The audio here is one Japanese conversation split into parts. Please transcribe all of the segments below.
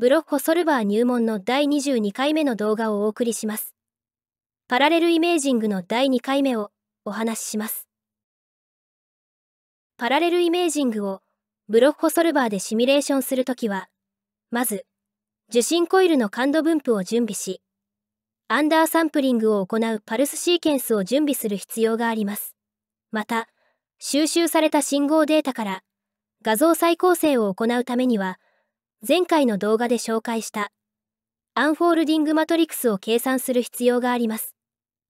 ブロッコソルバー入門の第22回目の動画をお送りします。パラレルイメージングの第2回目をお話しします。パラレルイメージングをブロッコソルバーでシミュレーションするときは、まず、受信コイルの感度分布を準備し、アンダーサンプリングを行うパルスシーケンスを準備する必要があります。また、収集された信号データから画像再構成を行うためには、前回の動画で紹介したアンフォールディングマトリクスを計算する必要があります。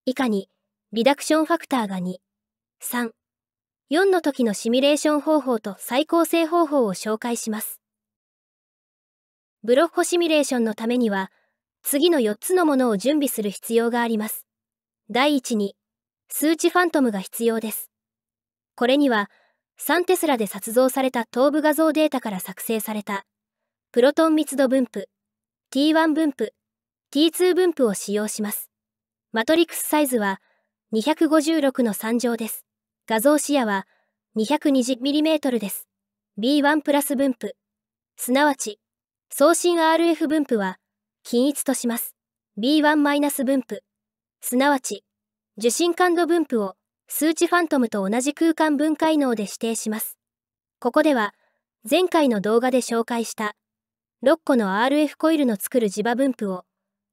以下に、リダクションファクターが2、3、4の時のシミュレーション方法と再構成方法を紹介します。ブロッコシミュレーションのためには、次の4つのものを準備する必要があります。第1に、数値ファントムが必要です。これには、3テスラで撮像された頭部画像データから作成されたプロトン密度分布、T1 分布、T2 分布を使用します。マトリックスサイズは256の3乗です。画像視野は 220mm です。B1 プラス分布、すなわち送信 RF 分布は均一とします。B1 マイナス分布、すなわち受信感度分布を数値ファントムと同じ空間分解能で指定します。ここでは前回の動画で紹介した6個の RF コイルの作る磁場分布を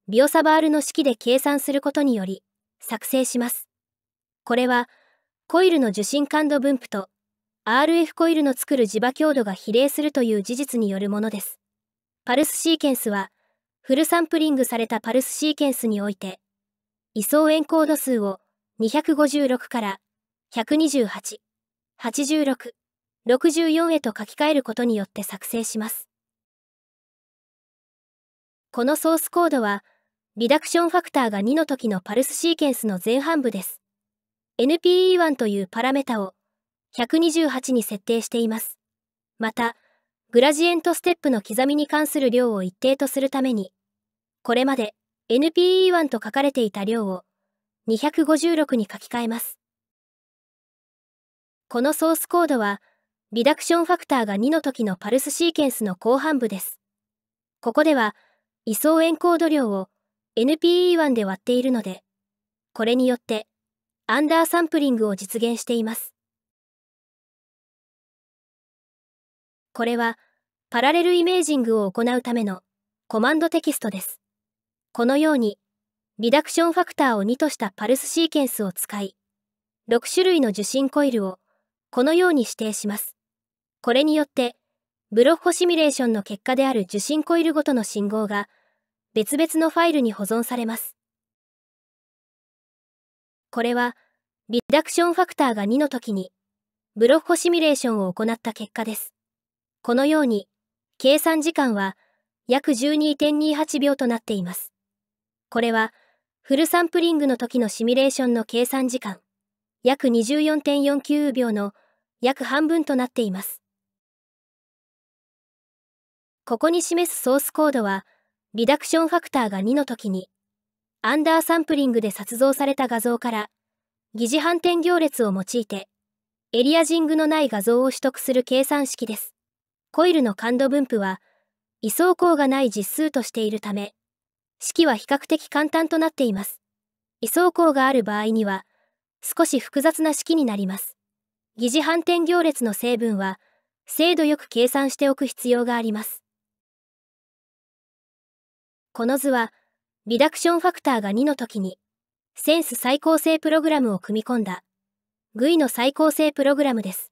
ビオサバールの式で計算することにより作成します。これはコイルの受信感度分布と RF コイルの作る磁場強度が比例するという事実によるものです。パルスシーケンスはフルサンプリングされたパルスシーケンスにおいて位相エンコード数を256から128、86、64へと書き換えることによって作成します。このソースコードは、リダクションファクターが2の時のパルスシーケンスの前半部です。NPE1 というパラメタを128に設定しています。また、グラジエントステップの刻みに関する量を一定とするために、これまで NPE1 と書かれていた量を256に書き換えます。このソースコードは、リダクションファクターが2の時のパルスシーケンスの後半部です。ここでは、位相エンコード量を NPE1 で割っているので、これによってアンダーサンプリングを実現しています。これはパラレルイメージングを行うためのコマンドテキストです。このようにリダクションファクターを2としたパルスシーケンスを使い、6種類の受信コイルをこのように指定します。これによってブロッコシミュレーションの結果である受信コイルごとの信号が別々のファイルに保存されます。これはリダクションファクターが2の時にブロッコシミュレーションを行った結果です。このように計算時間は約12.28秒となっています。これはフルサンプリングの時のシミュレーションの計算時間約24.49秒の約半分となっています。ここに示すソースコードは、リダクションファクターが2の時に、アンダーサンプリングで撮像された画像から、疑似反転行列を用いて、エリアジングのない画像を取得する計算式です。コイルの感度分布は、位相項がない実数としているため、式は比較的簡単となっています。位相項がある場合には、少し複雑な式になります。疑似反転行列の成分は、精度よく計算しておく必要があります。この図は、リダクションファクターが2の時に、センス再構成プログラムを組み込んだ、GUI の再構成プログラムです。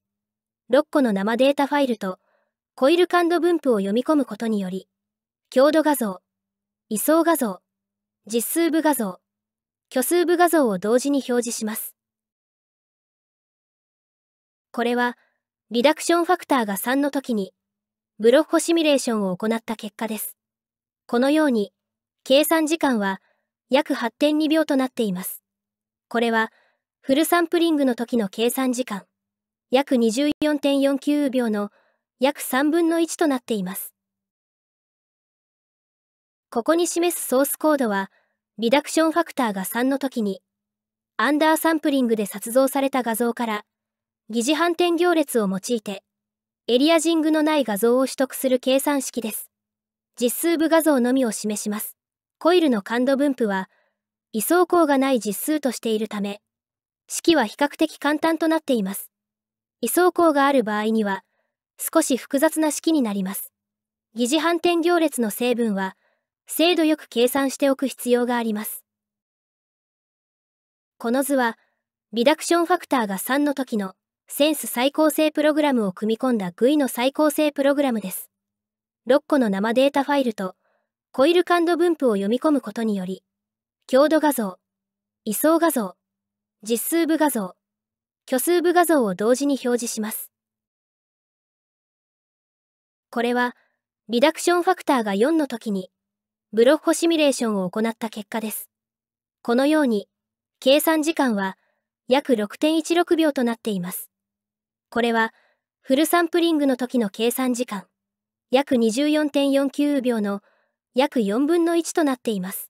6個の生データファイルと、コイル感度分布を読み込むことにより、強度画像、位相画像、実数部画像、虚数部画像を同時に表示します。これは、リダクションファクターが3の時に、ブロッコシミュレーションを行った結果です。このように、計算時間は約8.2秒となっています。これは、フルサンプリングの時の計算時間、約24.49秒の約3分の1となっています。ここに示すソースコードは、リダクションファクターが3の時に、アンダーサンプリングで撮像された画像から、疑似反転行列を用いて、エリアジングのない画像を取得する計算式です。実数部画像のみを示します。コイルの感度分布は、位相項がない実数としているため、式は比較的簡単となっています。位相項がある場合には、少し複雑な式になります。疑似反転行列の成分は、精度よく計算しておく必要があります。この図は、リダクションファクターが3の時のセンス再構成プログラムを組み込んだ GUI の再構成プログラムです。6個の生データファイルとコイル感度分布を読み込むことにより、強度画像、位相画像、実数部画像、虚数部画像を同時に表示します。これは、リダクションファクターが4の時に、ブロッホシミュレーションを行った結果です。このように、計算時間は約6.16秒となっています。これは、フルサンプリングの時の計算時間。約24.49秒の約4分の1となっています。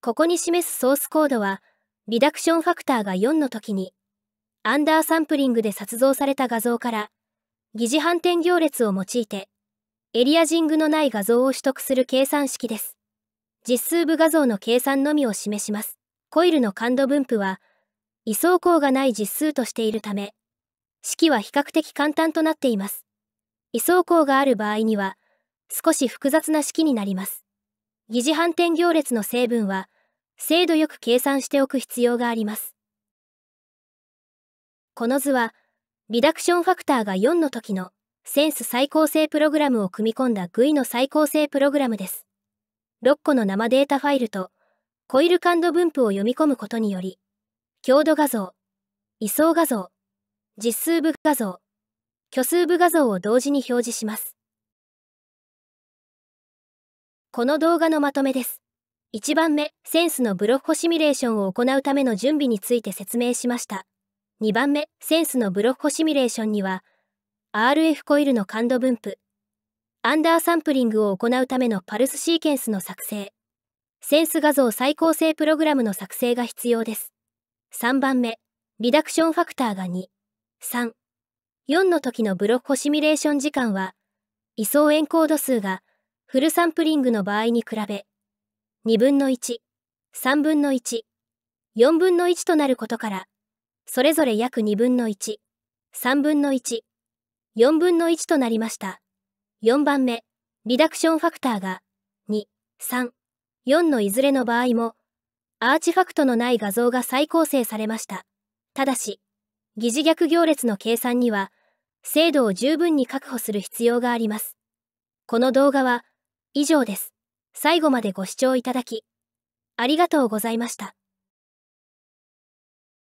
ここに示すソースコードは、リダクションファクターが4の時に、アンダーサンプリングで撮像された画像から、疑似反転行列を用いて、エリアジングのない画像を取得する計算式です。実数部画像の計算のみを示します。コイルの感度分布は、位相項がない実数としているため、式は比較的簡単となっています。位相項がある場合には、少し複雑な式になります。疑似反転行列の成分は、精度よく計算しておく必要があります。この図は、リダクションファクターが4の時のセンス再構成プログラムを組み込んだグイの再構成プログラムです。6個の生データファイルとコイル感度分布を読み込むことにより、強度画像、位相画像、実数部画像、虚数部画像を同時に表示します。この動画のまとめです。1番目、センスのブロッコシミュレーションを行うための準備について説明しました。2番目、センスのブロッコシミュレーションには、RF コイルの感度分布、アンダーサンプリングを行うためのパルスシーケンスの作成、センス画像再構成プログラムの作成が必要です。3番目、リダクションファクターが2、3、4の時のブロッコシミュレーション時間は、位相エンコード数がフルサンプリングの場合に比べ、2分の1、3分の1、4分の1となることから、それぞれ約2分の1、3分の1、4分の1となりました。4番目、リダクションファクターが2、3、4のいずれの場合も、アーチファクトのない画像が再構成されました。ただし、疑似逆行列の計算には、精度を十分に確保する必要があります。この動画は以上です。最後までご視聴いただき、ありがとうございました。